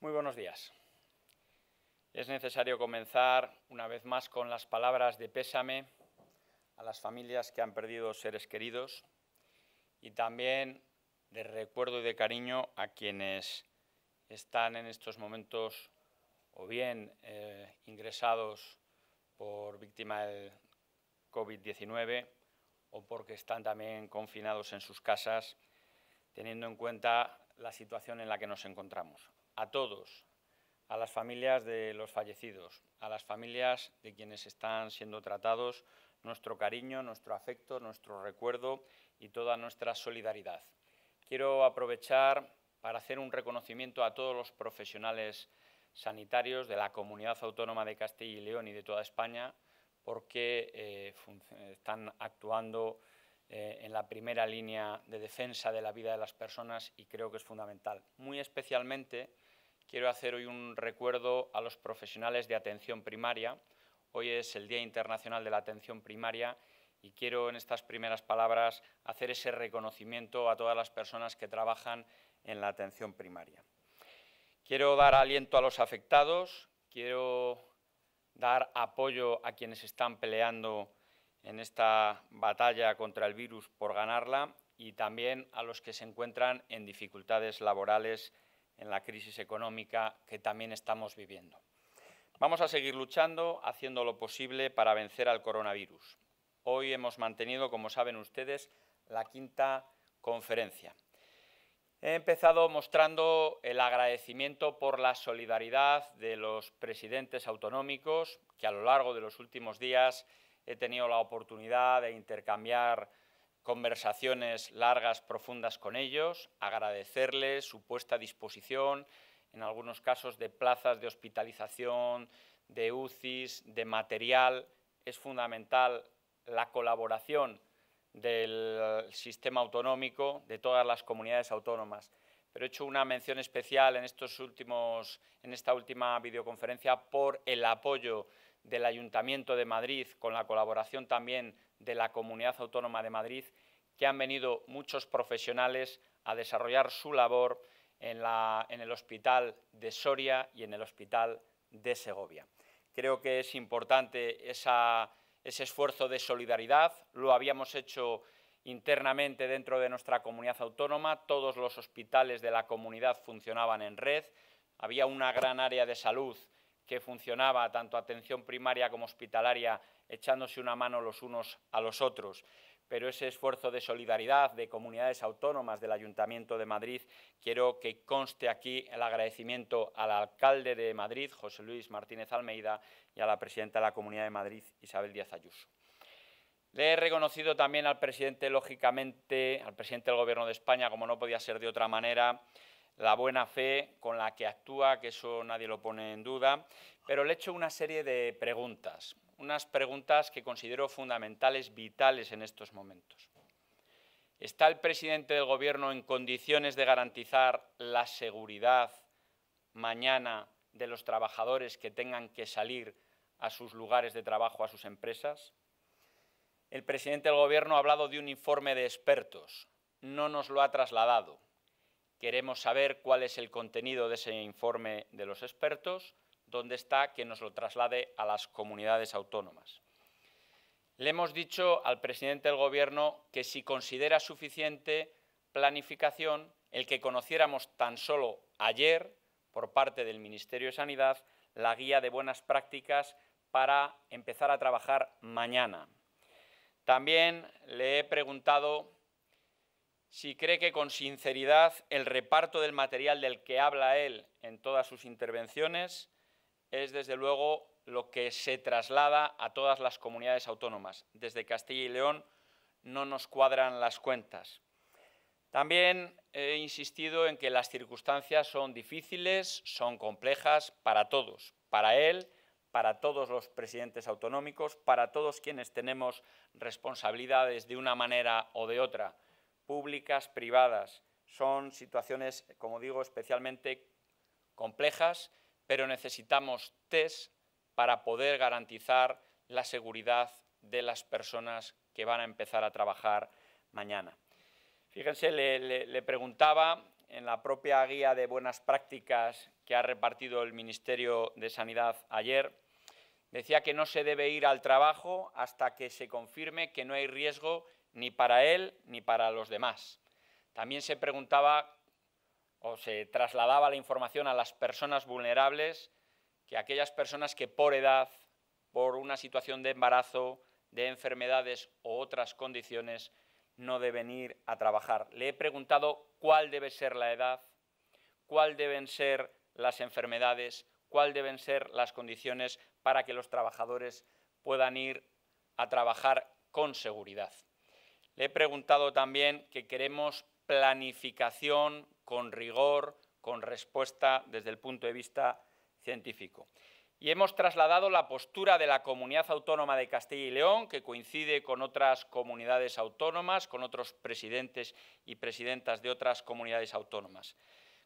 Muy buenos días. Es necesario comenzar una vez más con las palabras de pésame a las familias que han perdido seres queridos y también de recuerdo y de cariño a quienes están en estos momentos o bien eh, ingresados por víctima del COVID-19 o porque están también confinados en sus casas, teniendo en cuenta la situación en la que nos encontramos a todos, a las familias de los fallecidos, a las familias de quienes están siendo tratados, nuestro cariño, nuestro afecto, nuestro recuerdo y toda nuestra solidaridad. Quiero aprovechar para hacer un reconocimiento a todos los profesionales sanitarios de la Comunidad Autónoma de Castilla y León y de toda España, porque eh, están actuando eh, en la primera línea de defensa de la vida de las personas y creo que es fundamental. Muy especialmente quiero hacer hoy un recuerdo a los profesionales de atención primaria. Hoy es el Día Internacional de la Atención Primaria y quiero en estas primeras palabras hacer ese reconocimiento a todas las personas que trabajan en la atención primaria. Quiero dar aliento a los afectados, quiero dar apoyo a quienes están peleando en esta batalla contra el virus por ganarla y también a los que se encuentran en dificultades laborales en la crisis económica que también estamos viviendo. Vamos a seguir luchando, haciendo lo posible para vencer al coronavirus. Hoy hemos mantenido, como saben ustedes, la quinta conferencia. He empezado mostrando el agradecimiento por la solidaridad de los presidentes autonómicos, que a lo largo de los últimos días he tenido la oportunidad de intercambiar conversaciones largas, profundas con ellos, agradecerles su puesta a disposición, en algunos casos de plazas de hospitalización, de UCIs, de material. Es fundamental la colaboración del sistema autonómico de todas las comunidades autónomas. Pero he hecho una mención especial en, estos últimos, en esta última videoconferencia por el apoyo del Ayuntamiento de Madrid con la colaboración también de la Comunidad Autónoma de Madrid, que han venido muchos profesionales a desarrollar su labor en, el Hospital de Soria y en el Hospital de Segovia. Creo que es importante ese esfuerzo de solidaridad, lo habíamos hecho internamente dentro de nuestra comunidad autónoma, todos los hospitales de la comunidad funcionaban en red, había una gran área de salud que funcionaba tanto atención primaria como hospitalaria, echándose una mano los unos a los otros. Pero ese esfuerzo de solidaridad de comunidades autónomas del Ayuntamiento de Madrid, quiero que conste aquí el agradecimiento al alcalde de Madrid, José Luis Martínez Almeida, y a la presidenta de la Comunidad de Madrid, Isabel Díaz Ayuso. Le he reconocido también al presidente, lógicamente, al presidente del Gobierno de España, como no podía ser de otra manera, la buena fe con la que actúa, que eso nadie lo pone en duda, pero le he hecho una serie de preguntas, unas preguntas que considero fundamentales, vitales en estos momentos. ¿Está el presidente del Gobierno en condiciones de garantizar la seguridad mañana de los trabajadores que tengan que salir a sus lugares de trabajo, a sus empresas? El presidente del Gobierno ha hablado de un informe de expertos, no nos lo ha trasladado. Queremos saber cuál es el contenido de ese informe de los expertos, dónde está, que nos lo traslade a las comunidades autónomas. Le hemos dicho al presidente del Gobierno que si considera suficiente planificación, el que conociéramos tan solo ayer, por parte del Ministerio de Sanidad, la guía de buenas prácticas para empezar a trabajar mañana. También le he preguntado si cree que con sinceridad el reparto del material del que habla él en todas sus intervenciones es desde luego lo que se traslada a todas las comunidades autónomas. Desde Castilla y León no nos cuadran las cuentas. También he insistido en que las circunstancias son difíciles, son complejas para todos, para él, para todos los presidentes autonómicos, para todos quienes tenemos responsabilidades de una manera o de otra públicas, privadas. Son situaciones, como digo, especialmente complejas, pero necesitamos test para poder garantizar la seguridad de las personas que van a empezar a trabajar mañana. Fíjense, le, le preguntaba en la propia guía de buenas prácticas que ha repartido el Ministerio de Sanidad ayer, decía que no se debe ir al trabajo hasta que se confirme que no hay riesgo ni para él ni para los demás. También se preguntaba o se trasladaba la información a las personas vulnerables, que aquellas personas que por edad, por una situación de embarazo, de enfermedades o otras condiciones, no deben ir a trabajar. Le he preguntado cuál debe ser la edad, cuál deben ser las enfermedades, cuál deben ser las condiciones para que los trabajadores puedan ir a trabajar con seguridad. Le he preguntado también que queremos planificación con rigor, con respuesta desde el punto de vista científico. Y hemos trasladado la postura de la comunidad autónoma de Castilla y León, que coincide con otras comunidades autónomas, con otros presidentes y presidentas de otras comunidades autónomas.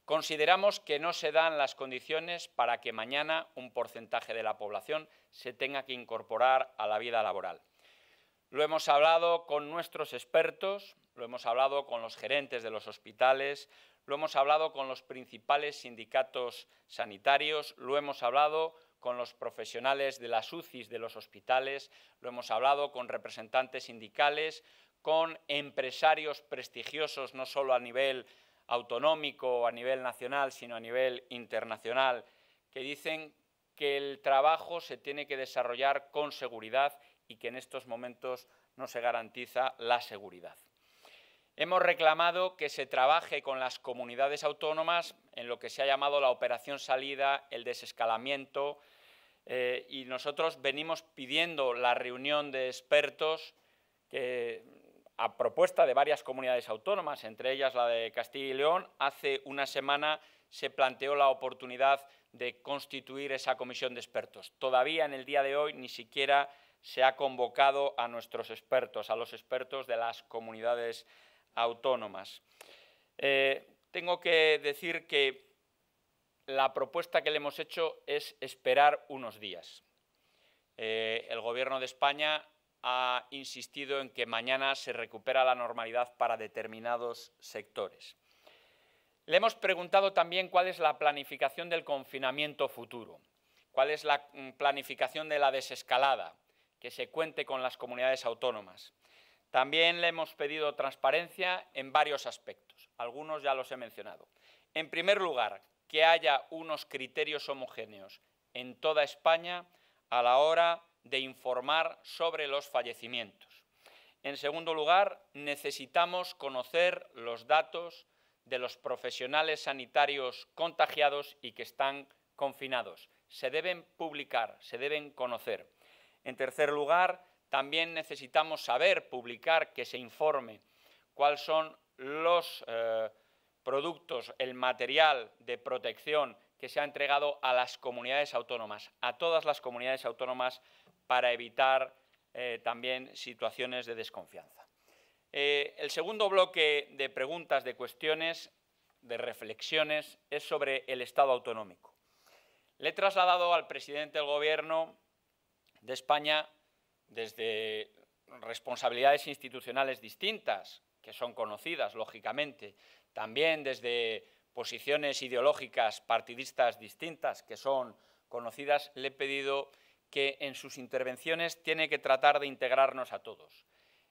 Consideramos que no se dan las condiciones para que mañana un porcentaje de la población se tenga que incorporar a la vida laboral. Lo hemos hablado con nuestros expertos, lo hemos hablado con los gerentes de los hospitales, lo hemos hablado con los principales sindicatos sanitarios, lo hemos hablado con los profesionales de las UCIs de los hospitales, lo hemos hablado con representantes sindicales, con empresarios prestigiosos, no solo a nivel autonómico o a nivel nacional, sino a nivel internacional, que dicen que el trabajo se tiene que desarrollar con seguridad y que en estos momentos no se garantiza la seguridad. Hemos reclamado que se trabaje con las comunidades autónomas en lo que se ha llamado la operación salida, el desescalamiento, eh, y nosotros venimos pidiendo la reunión de expertos que, a propuesta de varias comunidades autónomas, entre ellas la de Castilla y León, hace una semana se planteó la oportunidad de constituir esa comisión de expertos. Todavía en el día de hoy ni siquiera se ha convocado a nuestros expertos, a los expertos de las comunidades autónomas. Eh, tengo que decir que la propuesta que le hemos hecho es esperar unos días. Eh, el Gobierno de España ha insistido en que mañana se recupera la normalidad para determinados sectores. Le hemos preguntado también cuál es la planificación del confinamiento futuro, cuál es la mm, planificación de la desescalada, que se cuente con las comunidades autónomas. También le hemos pedido transparencia en varios aspectos, algunos ya los he mencionado. En primer lugar, que haya unos criterios homogéneos en toda España a la hora de informar sobre los fallecimientos. En segundo lugar, necesitamos conocer los datos de los profesionales sanitarios contagiados y que están confinados. Se deben publicar, se deben conocer. En tercer lugar, también necesitamos saber publicar, que se informe cuáles son los eh, productos, el material de protección que se ha entregado a las comunidades autónomas, a todas las comunidades autónomas, para evitar eh, también situaciones de desconfianza. Eh, el segundo bloque de preguntas, de cuestiones, de reflexiones, es sobre el Estado autonómico. Le he trasladado al presidente del Gobierno de España desde responsabilidades institucionales distintas, que son conocidas, lógicamente, también desde posiciones ideológicas partidistas distintas, que son conocidas, le he pedido que en sus intervenciones tiene que tratar de integrarnos a todos.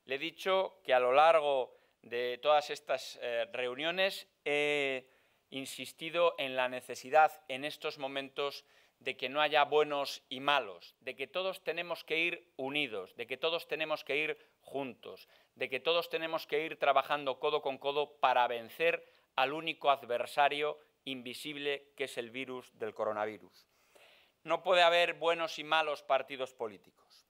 Le he dicho que a lo largo de todas estas eh, reuniones he insistido en la necesidad en estos momentos de que no haya buenos y malos, de que todos tenemos que ir unidos, de que todos tenemos que ir juntos, de que todos tenemos que ir trabajando codo con codo para vencer al único adversario invisible que es el virus del coronavirus. No puede haber buenos y malos partidos políticos,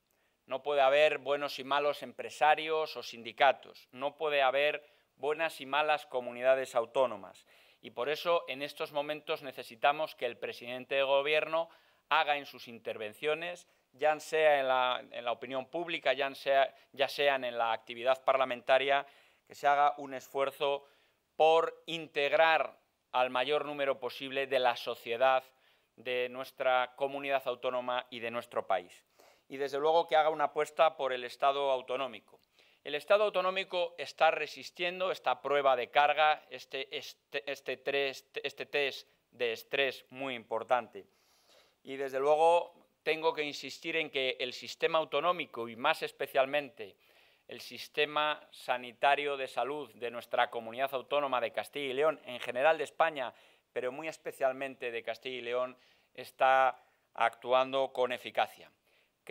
no puede haber buenos y malos empresarios o sindicatos, no puede haber buenas y malas comunidades autónomas, y por eso en estos momentos necesitamos que el presidente de Gobierno haga en sus intervenciones, ya sea en la, opinión pública, ya, sea, ya sean en la actividad parlamentaria, que se haga un esfuerzo por integrar al mayor número posible de la sociedad, de nuestra comunidad autónoma y de nuestro país. Y desde luego que haga una apuesta por el Estado autonómico. El Estado autonómico está resistiendo esta prueba de carga, este, este, este, este, test de estrés muy importante. Y desde luego tengo que insistir en que el sistema autonómico y más especialmente el sistema sanitario de salud de nuestra comunidad autónoma de Castilla y León, en general de España, pero muy especialmente de Castilla y León, está actuando con eficacia.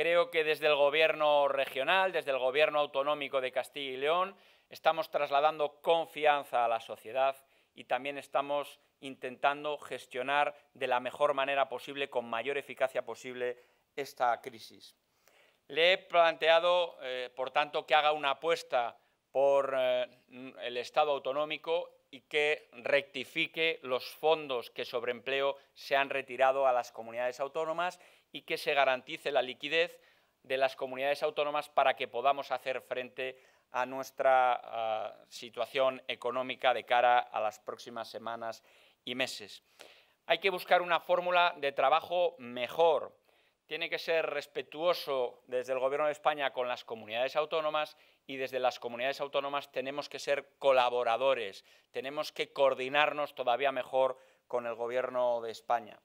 Creo que desde el gobierno regional, desde el gobierno autonómico de Castilla y León, estamos trasladando confianza a la sociedad y también estamos intentando gestionar de la mejor manera posible, con mayor eficacia posible, esta crisis. Le he planteado, eh, por tanto, que haga una apuesta por eh, el Estado autonómico y que rectifique los fondos que sobre empleo se han retirado a las comunidades autónomas y que se garantice la liquidez de las comunidades autónomas para que podamos hacer frente a nuestra situación económica de cara a las próximas semanas y meses. Hay que buscar una fórmula de trabajo mejor. Tiene que ser respetuoso desde el Gobierno de España con las comunidades autónomas y desde las comunidades autónomas tenemos que ser colaboradores, tenemos que coordinarnos todavía mejor con el Gobierno de España.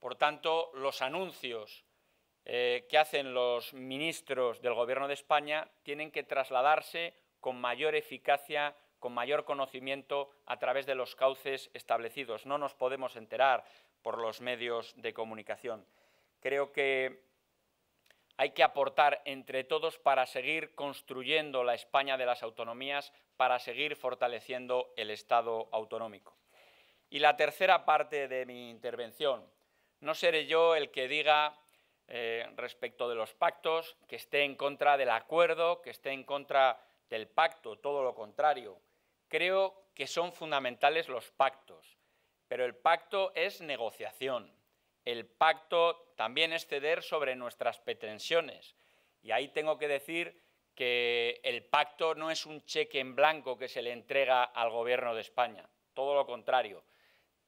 Por tanto, los anuncios eh, que hacen los ministros del Gobierno de España tienen que trasladarse con mayor eficacia, con mayor conocimiento a través de los cauces establecidos. No nos podemos enterar por los medios de comunicación. Creo que hay que aportar entre todos para seguir construyendo la España de las autonomías, para seguir fortaleciendo el Estado autonómico. Y la tercera parte de mi intervención, no seré yo el que diga eh, respecto de los pactos que esté en contra del acuerdo, que esté en contra del pacto, todo lo contrario. Creo que son fundamentales los pactos, pero el pacto es negociación. El pacto también es ceder sobre nuestras pretensiones. Y ahí tengo que decir que el pacto no es un cheque en blanco que se le entrega al Gobierno de España, todo lo contrario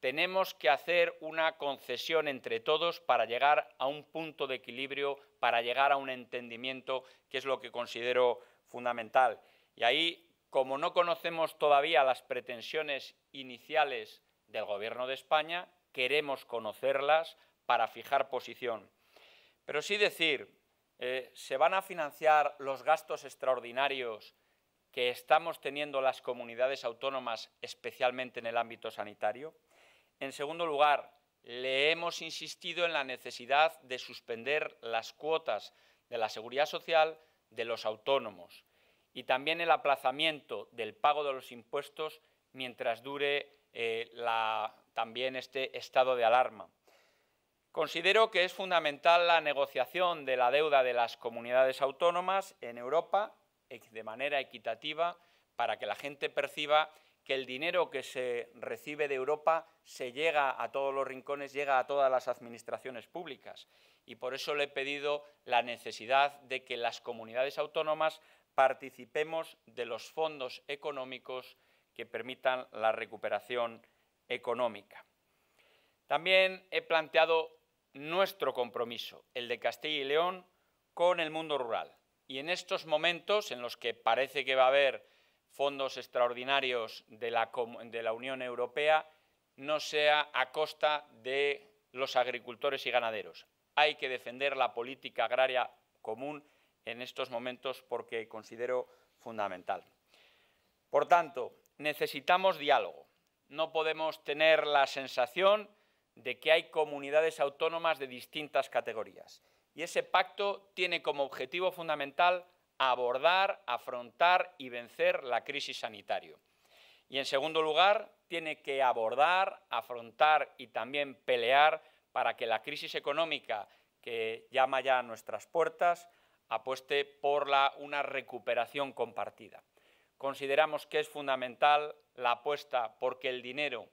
tenemos que hacer una concesión entre todos para llegar a un punto de equilibrio, para llegar a un entendimiento, que es lo que considero fundamental. Y ahí, como no conocemos todavía las pretensiones iniciales del Gobierno de España, queremos conocerlas para fijar posición. Pero sí decir, eh, se van a financiar los gastos extraordinarios que estamos teniendo las comunidades autónomas, especialmente en el ámbito sanitario. En segundo lugar, le hemos insistido en la necesidad de suspender las cuotas de la seguridad social de los autónomos y también el aplazamiento del pago de los impuestos mientras dure eh, también este estado de alarma. Considero que es fundamental la negociación de la deuda de las comunidades autónomas en Europa de manera equitativa para que la gente perciba que el dinero que se recibe de Europa se llega a todos los rincones, llega a todas las administraciones públicas. Y por eso le he pedido la necesidad de que las comunidades autónomas participemos de los fondos económicos que permitan la recuperación económica. También he planteado nuestro compromiso, el de Castilla y León, con el mundo rural. Y en estos momentos en los que parece que va a haber fondos extraordinarios de la, Unión Europea no sea a costa de los agricultores y ganaderos. Hay que defender la política agraria común en estos momentos porque considero fundamental. Por tanto, necesitamos diálogo. No podemos tener la sensación de que hay comunidades autónomas de distintas categorías. Y ese pacto tiene como objetivo fundamental abordar, afrontar y vencer la crisis sanitaria. Y en segundo lugar, tiene que abordar, afrontar y también pelear para que la crisis económica que llama ya a nuestras puertas apueste por una recuperación compartida. Consideramos que es fundamental la apuesta porque el dinero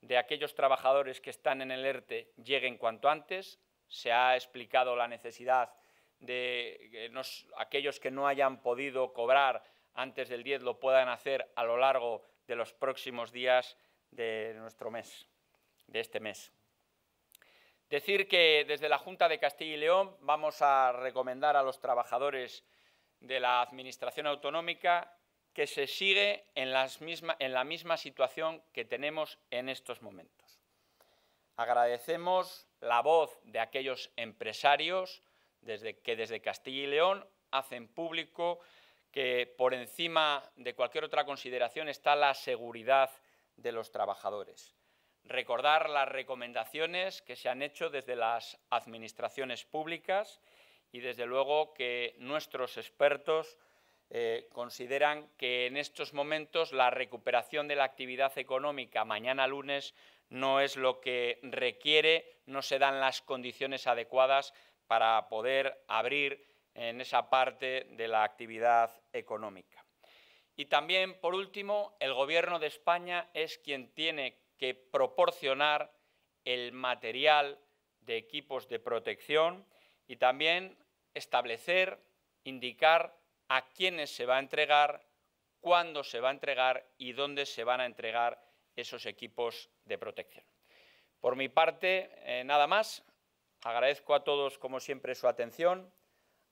de aquellos trabajadores que están en el ERTE llegue en cuanto antes. Se ha explicado la necesidad de aquellos que no hayan podido cobrar antes del 10 lo puedan hacer a lo largo de los próximos días de nuestro mes, de este mes. Decir que desde la Junta de Castilla y León vamos a recomendar a los trabajadores de la Administración Autonómica que se sigue en, en la misma situación que tenemos en estos momentos. Agradecemos la voz de aquellos empresarios, desde, que desde Castilla y León hacen público que por encima de cualquier otra consideración está la seguridad de los trabajadores. Recordar las recomendaciones que se han hecho desde las administraciones públicas y desde luego que nuestros expertos eh, consideran que en estos momentos la recuperación de la actividad económica mañana lunes no es lo que requiere, no se dan las condiciones adecuadas para poder abrir en esa parte de la actividad económica. Y también, por último, el Gobierno de España es quien tiene que proporcionar el material de equipos de protección y también establecer, indicar a quiénes se va a entregar, cuándo se va a entregar y dónde se van a entregar esos equipos de protección. Por mi parte, eh, nada más. Agradezco a todos, como siempre, su atención,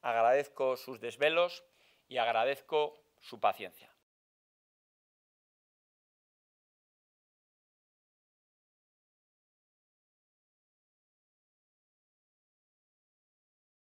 agradezco sus desvelos y agradezco su paciencia.